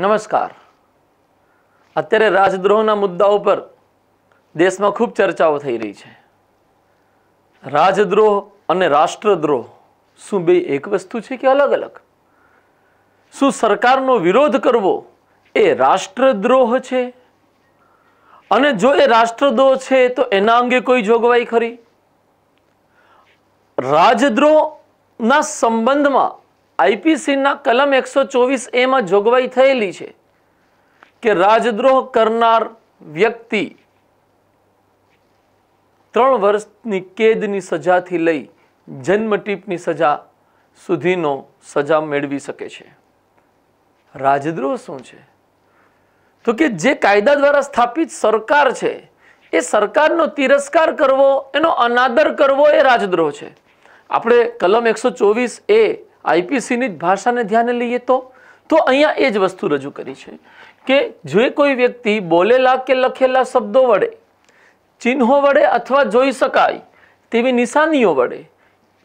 નમસ્કાર અત્યારે રાજદ્રોહના મુદ્દાઓ પર દેશમાં ખૂબ ચર્ચાઓ થઈ રહી છે રાજદ્રોહ અને રાષ્ટ્રદ્રોહ શું બે એક વસ્તુ છે કે અલગ અલગ શું સરકારનો વિરોધ કરવો એ રાષ્ટ્રદ્રોહ છે અને જો એ રાષ્ટ્રદ્રોહ છે તો એના અંગે કોઈ જોગવાઈ ખરી રાજદ્રોહના સંબંધમાં આઈપીસીના કલમ એકસો ચોવીસ એમાં જોગવાઈ થયેલી છે કે રાજદ્રોહ કરનાર વ્યક્તિ ત્રણ વર્ષની કેદની સજાથી લઈ જન્મટીપની સજા સુધીનો સજા મેળવી શકે છે રાજદ્રોહ શું છે તો કે જે કાયદા દ્વારા સ્થાપિત સરકાર છે એ સરકારનો તિરસ્કાર કરવો એનો અનાદર કરવો એ રાજદ્રોહ છે આપણે કલમ એકસો ચોવીસ એ આઈપીસીની જ ભાષાને ધ્યાને લઈએ તો તો અહીંયા એ જ વસ્તુ રજૂ કરી છે કે જે કોઈ વ્યક્તિ બોલેલા કે લખેલા શબ્દો વડે ચિહ્નો વડે અથવા જોઈ શકાય તેવી નિશાનીઓ વડે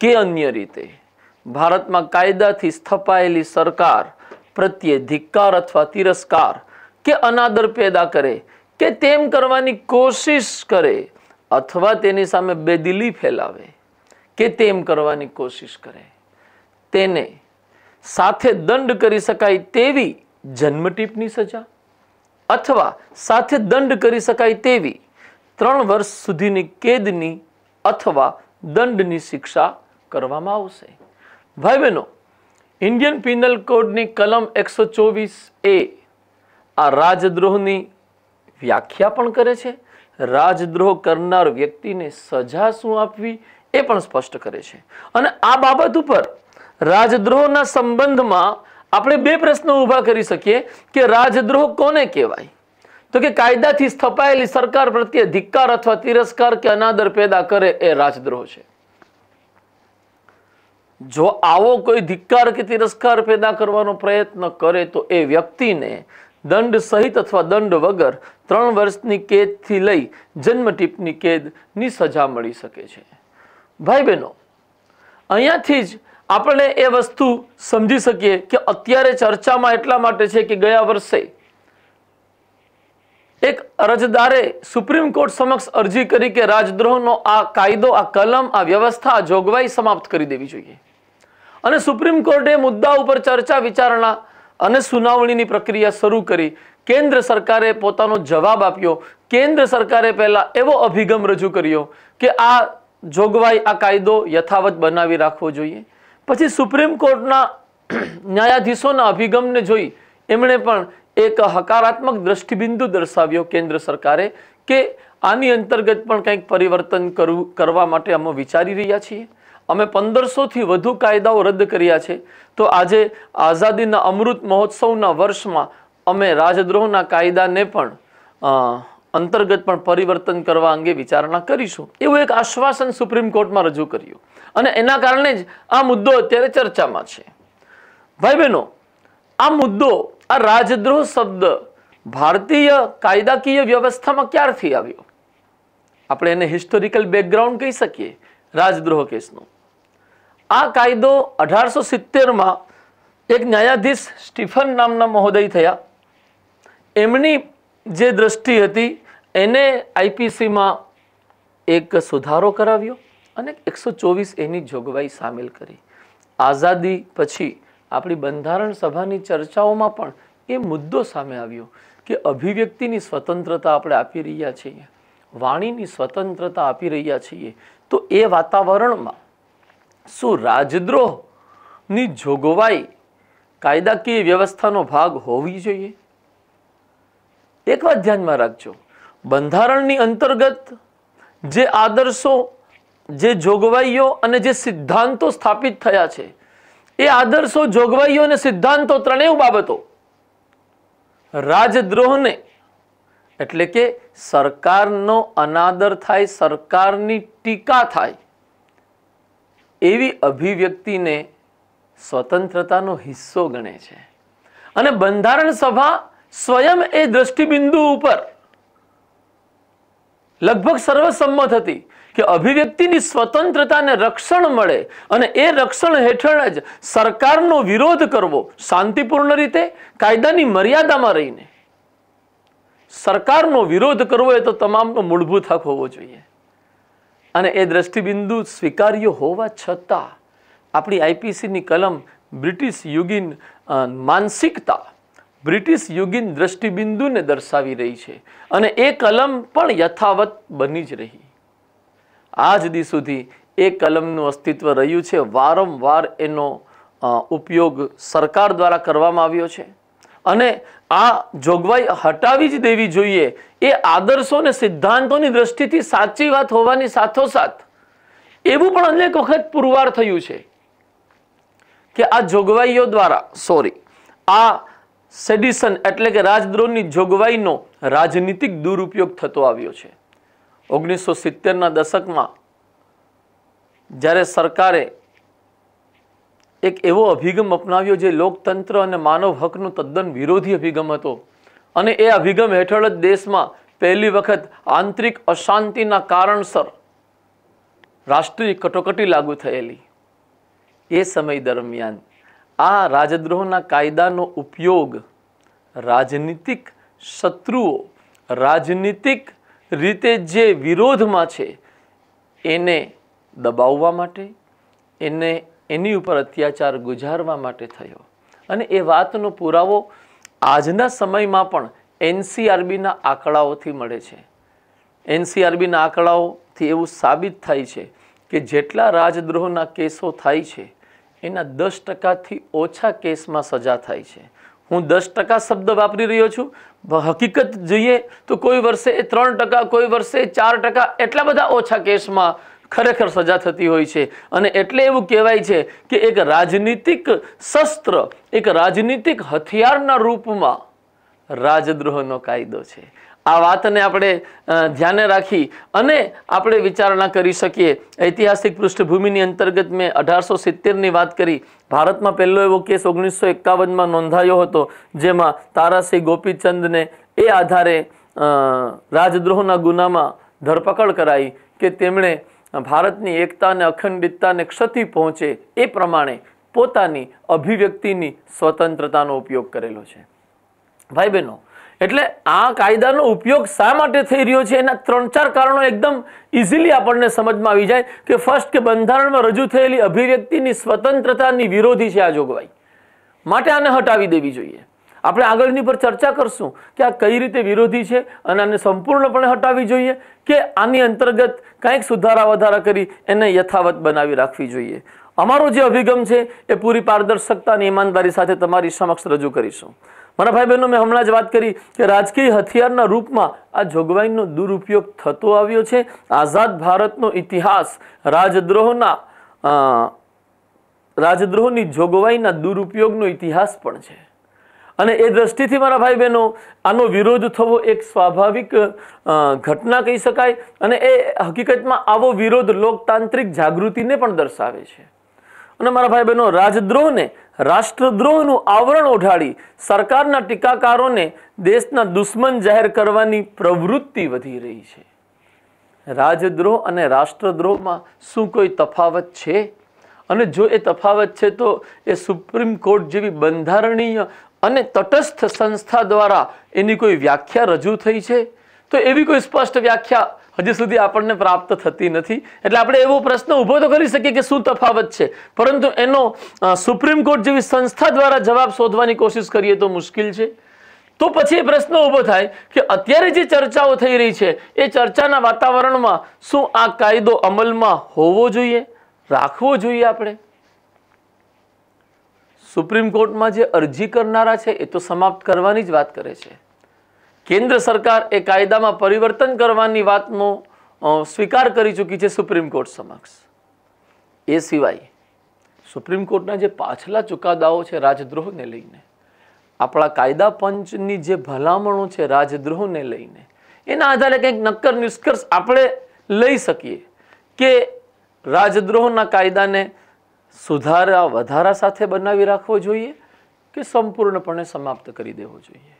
કે અન્ય રીતે ભારતમાં કાયદાથી સ્થપાયેલી સરકાર પ્રત્યે ધિક્કાર અથવા તિરસ્કાર કે અનાદર પેદા કરે કે તેમ કરવાની કોશિશ કરે અથવા તેની સામે બેદિલી ફેલાવે કે તેમ કરવાની કોશિશ કરે તેને સાથે દંડ કરી શકાય તેવી જન્મટીપની સજા અથવા સાથે દંડ કરી શકાય તેવી ત્રણ વર્ષ સુધીની કેદની અથવા દંડની શિક્ષા કરવામાં આવશે ભાઈ બહેનો ઇન્ડિયન પિનલ કોડની કલમ એકસો ચોવીસ એ આ રાજદ્રોહની વ્યાખ્યા પણ કરે છે રાજદ્રોહ કરનાર વ્યક્તિને સજા શું આપવી એ પણ સ્પષ્ટ કરે છે અને આ બાબત ઉપર રાજદ્રોહના સંબંધમાં આપણે બે પ્રશ્નો ઊભા કરી શકીએ કે રાજદ્રોહ કોને કહેવાય તો કે કાયદાથી સ્થપાયેલી સરકાર પ્રત્યે ધિક્કાર અથવા તિરસ્કાર કે અનાદર પેદા કરે એ રાજદ્રોહ છે જો આવો કોઈ ધિક્કાર કે તિરસ્કાર પેદા કરવાનો પ્રયત્ન કરે તો એ વ્યક્તિને દંડ સહિત અથવા દંડ વગર ત્રણ વર્ષની કેદથી લઈ જન્મટીપની કેદની સજા મળી શકે છે ભાઈ બહેનો અહીંયાથી જ આપણે એ વસ્તુ સમજી શકીએ કે અત્યારે ચર્ચામાં એટલા માટે છે કે ગયા વર્ષે એક અરજદારે સુપ્રીમ કોર્ટ સમક્ષ અરજી કરી કે રાજદ્રોહનો આ કાયદો આ કલમ આ વ્યવસ્થા આ જોગવાઈ સમાપ્ત કરી દેવી જોઈએ અને સુપ્રીમ કોર્ટે મુદ્દા ઉપર ચર્ચા વિચારણા અને સુનાવણીની પ્રક્રિયા શરૂ કરી કેન્દ્ર સરકારે પોતાનો જવાબ આપ્યો કેન્દ્ર સરકારે પહેલાં એવો અભિગમ રજૂ કર્યો કે આ જોગવાઈ આ કાયદો યથાવત બનાવી રાખવો જોઈએ પછી સુપ્રીમ કોર્ટના ન્યાયાધીશોના અભિગમને જોઈ એમણે પણ એક હકારાત્મક દ્રષ્ટિબિંદુ દર્શાવ્યો કેન્દ્ર સરકારે કે આની અંતર્ગત પણ કંઈક પરિવર્તન કરવું કરવા માટે અમે વિચારી રહ્યા છીએ અમે પંદરસોથી વધુ કાયદાઓ રદ કર્યા છે તો આજે આઝાદીના અમૃત મહોત્સવના વર્ષમાં અમે રાજદ્રોહના કાયદાને પણ અંતર્ગત પણ પરિવર્તન કરવા અંગે વિચારણા કરીશું એવું એક આશ્વાસન સુપ્રીમ કોર્ટમાં રજૂ કર્યું અને એના કારણે જ આ મુદ્દો અત્યારે ચર્ચામાં છે ભાઈ બહેનો આ મુદ્દો આ રાજદ્રોહ શબ્દ ભારતીય કાયદાકીય વ્યવસ્થામાં ક્યારથી આવ્યો આપણે એને હિસ્ટોરિકલ બેકગ્રાઉન્ડ કહી શકીએ રાજદ્રોહ કેસનો આ કાયદો અઢારસો સિત્તેરમાં એક ન્યાયાધીશ સ્ટીફન નામના મહોદય થયા એમની જે દ્રષ્ટિ હતી એને આઈપીસીમાં એક સુધારો કરાવ્યો અને એકસો ચોવીસ એની જોગવાઈ સામેલ કરી આઝાદી પછી આપણી બંધારણ સભાની ચર્ચાઓમાં પણ એ મુદ્દો સામે આવ્યો કે અભિવ્યક્તિની સ્વતંત્રતા આપણે આપી રહ્યા છીએ વાણીની સ્વતંત્રતા આપી રહ્યા છીએ તો એ વાતાવરણમાં શું રાજદ્રોહની જોગવાઈ કાયદાકીય વ્યવસ્થાનો ભાગ હોવી જોઈએ એક વાત ધ્યાનમાં રાખજો બંધારણની અંતર્ગત જે આદર્શો જે જોગવાઈઓ અને જે સિદ્ધાંતો સ્થાપિત થયા છે એ આદર્શો જોગવાઈઓ અને સિદ્ધાંતો ત્રણેય બાબતો રાજદ્રોહને એટલે કે સરકારનો અનાદર થાય સરકારની ટીકા થાય એવી અભિવ્યક્તિને સ્વતંત્રતાનો હિસ્સો ગણે છે અને બંધારણ સભા સ્વયં એ દ્રષ્ટિબિંદુ ઉપર લગભગ સર્વસંમત હતી કે અભિવ્યક્તિની સ્વતંત્રતાને રક્ષણ મળે અને એ રક્ષણ હેઠળ જ સરકારનો વિરોધ કરવો શાંતિપૂર્ણ રીતે કાયદાની મર્યાદામાં રહીને સરકારનો વિરોધ કરવો એ તો તમામનો મૂળભૂત હક હોવો જોઈએ અને એ દ્રષ્ટિબિંદુ સ્વીકાર્ય હોવા છતાં આપણી આઈપીસીની કલમ બ્રિટિશ યુગીન માનસિકતા બ્રિટિશ યુગીન દ્રષ્ટિબિંદુને દર્શાવી રહી છે અને એ કલમ પણ યથાવત બની જ રહી આજ દી સુધી એ કલમનું અસ્તિત્વ રહ્યું છે વારંવાર એનો ઉપયોગ સરકાર દ્વારા કરવામાં આવ્યો છે અને આ જોગવાઈ હટાવી જ દેવી જોઈએ એ આદર્શોને સિદ્ધાંતોની દ્રષ્ટિથી સાચી વાત હોવાની સાથોસાથ એવું પણ અનેક વખત પુરવાર થયું છે કે આ જોગવાઈઓ દ્વારા સોરી આ સેડિશન એટલે કે રાજદ્રોહની જોગવાઈનો રાજનીતિક દુરુપયોગ થતો આવ્યો છે ઓગણીસો સિત્તેરના દશકમાં જ્યારે સરકારે એક એવો અભિગમ અપનાવ્યો જે લોકતંત્ર અને માનવ હકનો તદ્દન વિરોધી અભિગમ હતો અને એ અભિગમ હેઠળ જ દેશમાં પહેલી વખત આંતરિક અશાંતિના કારણસર રાષ્ટ્રીય કટોકટી લાગુ થયેલી એ સમય દરમિયાન આ રાજદ્રોહના કાયદાનો ઉપયોગ રાજનીતિક શત્રુઓ રાજનીતિક રીતે જે વિરોધમાં છે એને દબાવવા માટે એને એની ઉપર અત્યાચાર ગુજારવા માટે થયો અને એ વાતનો પુરાવો આજના સમયમાં પણ એનસીઆરબીના આંકડાઓથી મળે છે એનસીઆરબીના આંકડાઓથી એવું સાબિત થાય છે કે જેટલા રાજદ્રોહના કેસો થાય છે એના દસ ટકાથી ઓછા કેસમાં સજા થાય છે હું દસ ટકા શબ્દ વાપરી રહ્યો છું હકીકત જોઈએ તો કોઈ વર્ષે ત્રણ ટકા કોઈ વર્ષે ચાર ટકા એટલા બધા ઓછા કેસમાં ખરેખર સજા થતી હોય છે અને એટલે એવું કહેવાય છે કે એક રાજનીતિક શસ્ત્ર એક રાજનીતિક હથિયારના રૂપમાં રાજદ્રોહનો કાયદો છે આ વાતને આપણે ધ્યાને રાખી અને આપણે વિચારણા કરી શકીએ ઐતિહાસિક પૃષ્ઠભૂમિની અંતર્ગત મેં અઢારસો સિત્તેરની વાત કરી ભારતમાં પહેલો એવો કેસ ઓગણીસો એકાવનમાં નોંધાયો હતો જેમાં તારાસિંહ ગોપીચંદને એ આધારે રાજદ્રોહના ગુનામાં ધરપકડ કરાઈ કે તેમણે ભારતની એકતાને અખંડિતતાને ક્ષતિ પહોંચે એ પ્રમાણે પોતાની અભિવ્યક્તિની સ્વતંત્રતાનો ઉપયોગ કરેલો છે ભાઈ બહેનો એટલે આ કાયદાનો ઉપયોગ શા માટે થઈ રહ્યો છે એના ત્રણ ચાર કારણો એકદમ ઇઝીલી આપણને સમજમાં આવી જાય કે ફર્સ્ટ કે બંધારણમાં રજૂ થયેલી અભિવ્યક્તિની સ્વતંત્રતાની વિરોધી છે આ જોગવાઈ માટે આને હટાવી દેવી જોઈએ આપણે આગળની પર ચર્ચા કરશું કે આ કઈ રીતે વિરોધી છે અને આને સંપૂર્ણપણે હટાવી જોઈએ કે આની અંતર્ગત કંઈક સુધારા વધારા કરી એને યથાવત બનાવી રાખવી જોઈએ અમારો જે અભિગમ છે એ પૂરી પારદર્શકતા અને ઈમાનદારી સાથે તમારી સમક્ષ રજૂ કરીશું મારા ભાઈ બહેનો મેં હમણાં જ વાત કરી કે રાજકીય હથિયારના રૂપમાં આ જોગવાઈનો દુરુપયોગ થતો આવ્યો છે આઝાદ ભારતનો ઇતિહાસ રાજદ્રોહના રાજદ્રોહની જોગવાઈના દુરુપયોગનો ઇતિહાસ પણ છે અને એ દ્રષ્ટિથી મારા ભાઈ બહેનો આનો વિરોધ થવો એક સ્વાભાવિક ઘટના કહી શકાય અને એ હકીકતમાં આવો વિરોધ લોકતાંત્રિક જાગૃતિને પણ દર્શાવે છે અને મારા ભાઈ બહેનો રાજદ્રોહને રાષ્ટ્રદ્રોહનું આવરણ ઓઢાડી સરકારના ટીકાકારોને દેશના દુશ્મન જાહેર કરવાની પ્રવૃત્તિ વધી રહી છે રાજદ્રોહ અને રાષ્ટ્રદ્રોહમાં શું કોઈ તફાવત છે અને જો એ તફાવત છે તો એ સુપ્રીમ કોર્ટ જેવી બંધારણીય અને તટસ્થ સંસ્થા દ્વારા એની કોઈ વ્યાખ્યા રજૂ થઈ છે તો એવી કોઈ સ્પષ્ટ વ્યાખ્યા હજી સુધી આપણને પ્રાપ્ત થતી નથી એટલે આપણે એવો પ્રશ્ન ઊભો તો કરી શકીએ કે શું તફાવત છે પરંતુ એનો સુપ્રીમ કોર્ટ જેવી સંસ્થા દ્વારા જવાબ શોધવાની કોશિશ કરીએ તો મુશ્કેલ છે તો પછી એ પ્રશ્ન ઊભો થાય કે અત્યારે જે ચર્ચાઓ થઈ રહી છે એ ચર્ચાના વાતાવરણમાં શું આ કાયદો અમલમાં હોવો જોઈએ રાખવો જોઈએ આપણે સુપ્રીમ કોર્ટમાં જે અરજી કરનારા છે એ તો સમાપ્ત કરવાની જ વાત કરે છે કેન્દ્ર સરકાર એ કાયદામાં પરિવર્તન કરવાની વાતનો સ્વીકાર કરી ચૂકી છે સુપ્રીમ કોર્ટ સમક્ષ એ સિવાય સુપ્રીમ કોર્ટના જે પાછલા ચુકાદાઓ છે રાજદ્રોહને લઈને આપણા કાયદા પંચની જે ભલામણો છે રાજદ્રોહને લઈને એના આધારે કંઈક નક્કર નિષ્કર્ષ આપણે લઈ શકીએ કે રાજદ્રોહના કાયદાને સુધારા વધારા સાથે બનાવી રાખવો જોઈએ કે સંપૂર્ણપણે સમાપ્ત કરી દેવો જોઈએ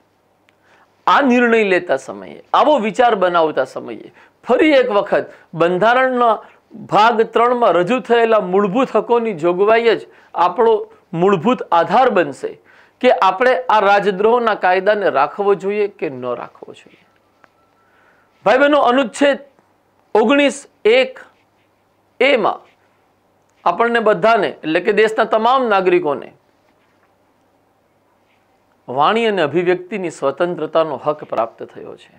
આ નિર્ણય લેતા સમયે આવો વિચાર બનાવતા સમયે ફરી એક વખત બંધારણના ભાગ ત્રણમાં રજૂ થયેલા મૂળભૂત હકોની જોગવાઈ જ આપણો મૂળભૂત આધાર બનશે કે આપણે આ રાજદ્રોહના કાયદાને રાખવો જોઈએ કે ન રાખવો જોઈએ ભાઈ બહેનો અનુચ્છેદ ઓગણીસ એક એમાં આપણને બધાને એટલે કે દેશના તમામ નાગરિકોને વાણી અને અભિવ્યક્તિની સ્વતંત્રતાનો હક પ્રાપ્ત થયો છે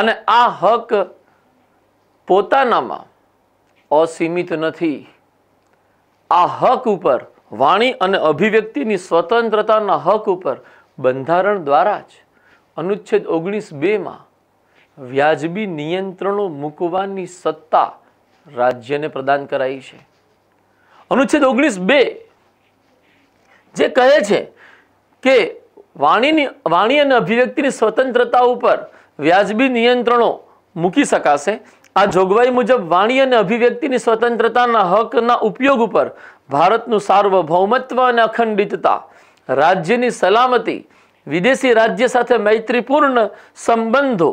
અને આ હક પોતાનામાં અસીમિત નથી આ હક ઉપર વાણી અને અભિવ્યક્તિની સ્વતંત્રતાના હક ઉપર બંધારણ દ્વારા જ અનુચ્છેદ ઓગણીસ બેમાં વ્યાજબી નિયંત્રણો મૂકવાની સત્તા રાજ્યને પ્રદાન કરાઈ છે અનુચ્છેદ ઓગણીસ બે જે કહે છે કે વાણીની વાણી અને અભિવ્યક્તિની સ્વતંત્રતા ઉપર વ્યાજબી નિયંત્રણો મૂકી શકાશે આ જોગવાઈ મુજબ વાણી અને અભિવ્યક્તિની સ્વતંત્રતાના હકના ઉપયોગ ઉપર ભારતનું સાર્વભૌમત્વ અને અખંડિતતા રાજ્યની સલામતી વિદેશી રાજ્ય સાથે મૈત્રીપૂર્ણ સંબંધો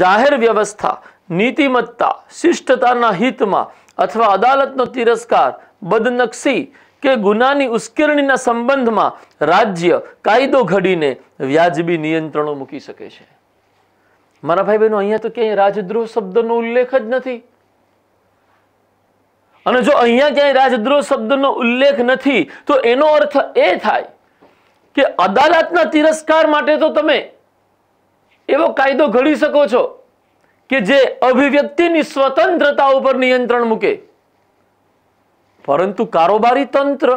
જાહેર વ્યવસ્થા નીતિમત્તા શિષ્ટતાના હિતમાં અથવા અદાલતનો તિરસ્કાર બદનક્ષી કે ગુનાની ઉશ્કેરણીના સંબંધમાં રાજ્ય કાયદો ઘડીને વ્યાજબી નિયંત્રણો મૂકી શકે છે મારા ભાઈ બહેનો અહીંયા તો ક્યાંય રાજદ્રોહ શબ્દનો ઉલ્લેખ જ નથી અને જો અહીંયા ક્યાંય રાજદ્રોહ શબ્દનો ઉલ્લેખ નથી તો એનો અર્થ એ થાય કે અદાલતના તિરસ્કાર માટે તો તમે એવો કાયદો ઘડી શકો છો કે જે અભિવ્યક્તિની સ્વતંત્રતા ઉપર નિયંત્રણ મૂકે પરંતુ કારોબારી તંત્ર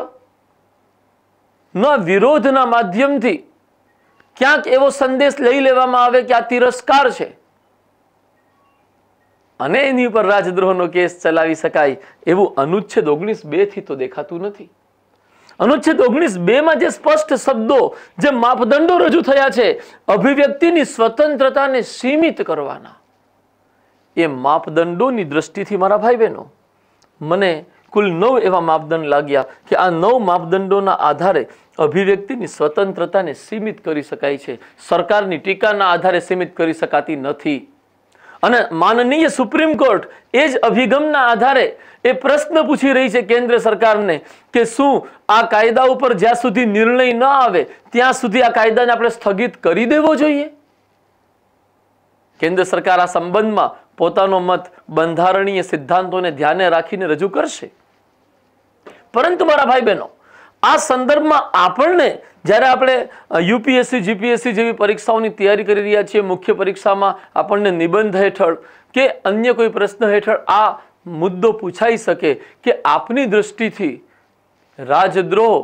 ના વિરોધના માધ્યમથી ક્યાંક એવો સંદેશ લઈ લેવામાં આવે કે આ તિરસ્કાર છે અને એની ઉપર રાજદ્રોહનો કેસ ચલાવી શકાય એવું અનુચ્છેદ ઓગણીસ બેથી તો દેખાતું નથી અનુચ્છેદ ઓગણીસ બેમાં જે સ્પષ્ટ શબ્દો જે માપદંડો રજૂ થયા છે અભિવ્યક્તિની સ્વતંત્રતાને સીમિત કરવાના એ માપદંડોની દ્રષ્ટિથી મારા ભાઈ બહેનો મને કુલ નવ એવા માપદંડ લાગ્યા કે આ નવ માપદંડોના આધારે અભિવ્યક્તિની સ્વતંત્રતાને સીમિત કરી શકાય છે સરકારની ટીકાના આધારે સીમિત કરી શકાતી નથી અને માનનીય સુપ્રીમ કોર્ટ એ જ અભિગમના આધારે એ પ્રશ્ન પૂછી રહી છે કેન્દ્ર સરકારને કે શું આ કાયદા ઉપર જ્યાં સુધી નિર્ણય ન આવે ત્યાં સુધી આ કાયદાને આપણે સ્થગિત કરી દેવો જોઈએ કેન્દ્ર સરકાર આ સંબંધમાં પોતાનો મત બંધારણીય સિદ્ધાંતોને ધ્યાને રાખીને રજૂ કરશે પરંતુ મારા ભાઈ બહેનો આ સંદર્ભમાં આપણને જ્યારે આપણે યુપીએસસી જીપીએસસી જેવી પરીક્ષાઓની તૈયારી કરી રહ્યા છીએ મુખ્ય પરીક્ષામાં આપણને નિબંધ હેઠળ કે અન્ય કોઈ પ્રશ્ન હેઠળ આ મુદ્દો પૂછાઈ શકે કે આપની દૃષ્ટિથી રાજદ્રોહ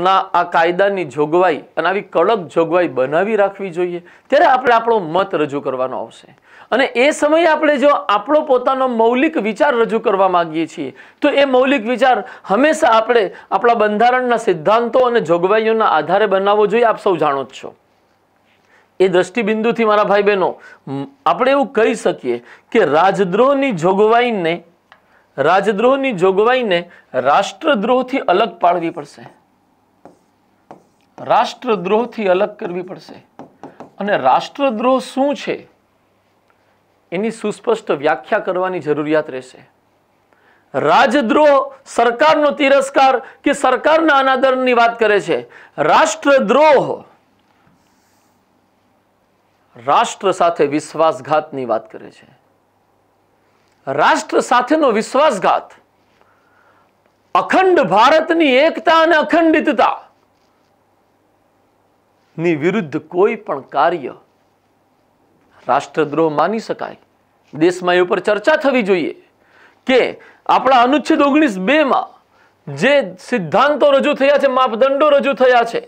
ના આ કાયદાની જોગવાઈ અને આવી કડક જોગવાઈ બનાવી રાખવી જોઈએ ત્યારે આપણે આપણો મત રજૂ કરવાનો આવશે અને એ સમયે આપણે જો આપણો પોતાનો મૌલિક વિચાર રજૂ કરવા માગીએ છીએ તો એ મૌલિક વિચાર હંમેશા આપણે આપણા બંધારણના સિદ્ધાંતો અને જોગવાઈઓના આધારે બનાવવો જોઈએ આપ સૌ જાણો જ છો એ દ્રષ્ટિબિંદુથી મારા ભાઈ બહેનો આપણે એવું કહી શકીએ કે રાજદ્રોહની જોગવાઈને રાજદ્રોહની જોગવાઈને રાષ્ટ્રદ્રોહથી અલગ પાડવી પડશે રાષ્ટ્રદ્રોહથી અલગ કરવી પડશે અને રાષ્ટ્રદ્રોહ શું છે એની સુસ્પષ્ટ વ્યાખ્યા કરવાની જરૂરિયાત રહેશે રાજદ્રોહ સરકારનો તિરસ્કાર કે સરકારના અનાદરની વાત કરે છે રાષ્ટ્રદ્રોહ રાષ્ટ્ર સાથે વિશ્વાસઘાતની વાત કરે છે રાષ્ટ્ર સાથેનો વિશ્વાસઘાત અખંડ ભારતની એકતા અને અખંડિતતા ની વિરુદ્ધ કોઈ પણ કાર્ય રાષ્ટ્રદ્રોહ માની શકાય દેશમાં એ ઉપર ચર્ચા થવી જોઈએ કે આપણા અનુચ્છેદ ઓગણીસ બેમાં જે સિદ્ધાંતો રજૂ થયા છે માપદંડો રજૂ થયા છે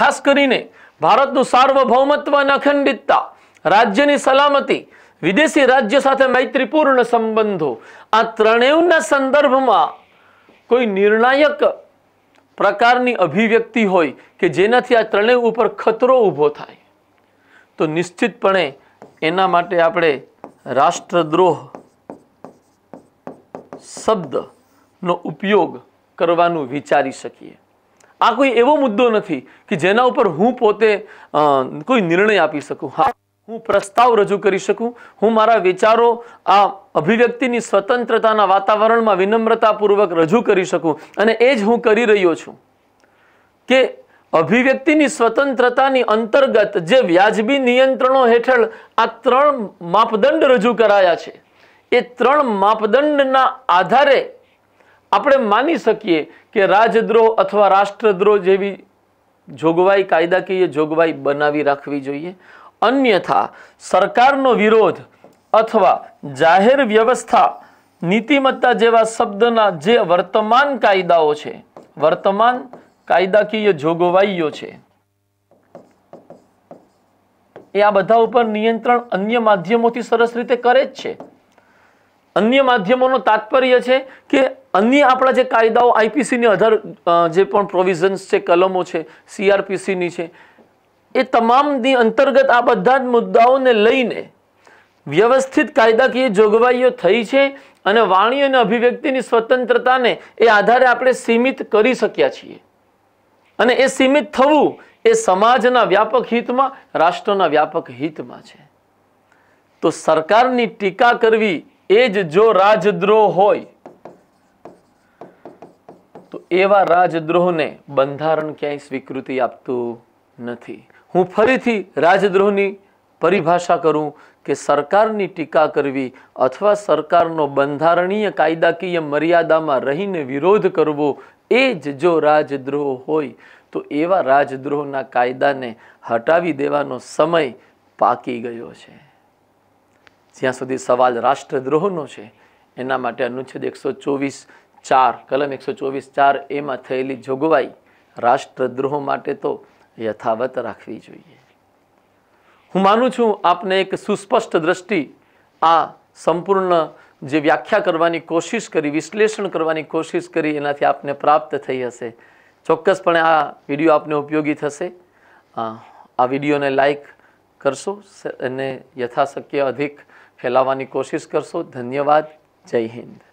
ખાસ કરીને ભારતનું સાર્વભૌમત્વ અને અખંડિતતા રાજ્યની સલામતી વિદેશી રાજ્ય સાથે મૈત્રીપૂર્ણ સંબંધો આ ત્રણેયના સંદર્ભમાં કોઈ નિર્ણાયક પ્રકારની અભિવ્યક્તિ હોય કે જેનાથી આ ત્રણેય ઉપર ખતરો ઊભો થાય તો નિશ્ચિતપણે એના માટે આપણે રાષ્ટ્રદ્રોહ શબ્દનો ઉપયોગ કરવાનું વિચારી શકીએ આ કોઈ એવો મુદ્દો નથી કે જેના ઉપર હું પોતે કોઈ નિર્ણય આપી શકું હા હું પ્રસ્તાવ રજૂ કરી શકું હું મારા વિચારો આ અભિવ્યક્તિની સ્વતંત્રતાના વાતાવરણમાં વિનમ્રતાપૂર્વક રજૂ કરી શકું અને એ જ હું કરી રહ્યો છું કે અભિવ્યક્તિની સ્વતંત્રતાની અંતર્ગત જે વ્યાજબી નિયંત્રણો હેઠળ આ ત્રણ માપદંડ રજૂ કરાયા છે એ ત્રણ માપદંડના આધારે આપણે માની શકીએ કે રાજદ્રોહ અથવા રાષ્ટ્રદ્રોહ જેવી જોગવાઈ કાયદાકીય જોગવાઈ બનાવી રાખવી જોઈએ અન્યથા સરકારનો વિરોધ અથવા જાહેર વ્યવસ્થા નીતિમત્તા જેવા શબ્દના જે વર્તમાન કાયદાઓ છે વર્તમાન કાયદાકીય જોગવાઈઓ છે એ આ બધા ઉપર નિયંત્રણ અન્ય માધ્યમોથી સરસ રીતે કરે જ છે અન્ય માધ્યમોનો તાત્પર્ય છે કે અન્ય આપણા જે કાયદાઓ આઈપીસીની અધર જે પણ પ્રોવિઝન્સ છે કલમો છે સીઆરપીસીની છે એ તમામની અંતર્ગત આ બધા જ મુદ્દાઓને લઈને વ્યવસ્થિત કાયદાકીય જોગવાઈઓ થઈ છે અને વાણી અને અભિવ્યક્તિની સ્વતંત્રતાને એ આધારે આપણે સીમિત કરી શક્યા છીએ અને એ સીમિત થવું એ સમાજના વ્યાપક હિતમાં રાષ્ટ્રના વ્યાપક હિતમાં છે તો સરકારની ટીકા કરવી એ જ જો રાજદ્રોહ હોય તો એવા રાજદ્રોહને બંધારણ ક્યાંય સ્વીકૃતિ આપતું નથી હું ફરીથી રાજદ્રોહની પરિભાષા કરું કે સરકારની ટીકા કરવી અથવા સરકારનો બંધારણીય કાયદાકીય મર્યાદામાં રહીને વિરોધ કરવો એ જ જો રાજદ્રોહ હોય તો એવા રાજદ્રોહના કાયદાને હટાવી દેવાનો સમય પાકી ગયો છે જ્યાં સુધી સવાલ રાષ્ટ્રદ્રોહનો છે એના માટે અનુચ્છેદ એકસો ચોવીસ ચાર કલમ એકસો ચોવીસ ચાર એમાં થયેલી જોગવાઈ રાષ્ટ્રદ્રોહ માટે તો યથાવત રાખવી જોઈએ હું માનું છું આપને એક સુસ્પષ્ટ દ્રષ્ટિ આ સંપૂર્ણ જે વ્યાખ્યા કરવાની કોશિશ કરી વિશ્લેષણ કરવાની કોશિશ કરી એનાથી આપને પ્રાપ્ત થઈ હશે ચોક્કસપણે આ વિડીયો આપને ઉપયોગી થશે આ વિડીયોને લાઈક કરશો અને યથાશક્ય અધિક ફેલાવવાની કોશિશ કરશો ધન્યવાદ જય હિન્દ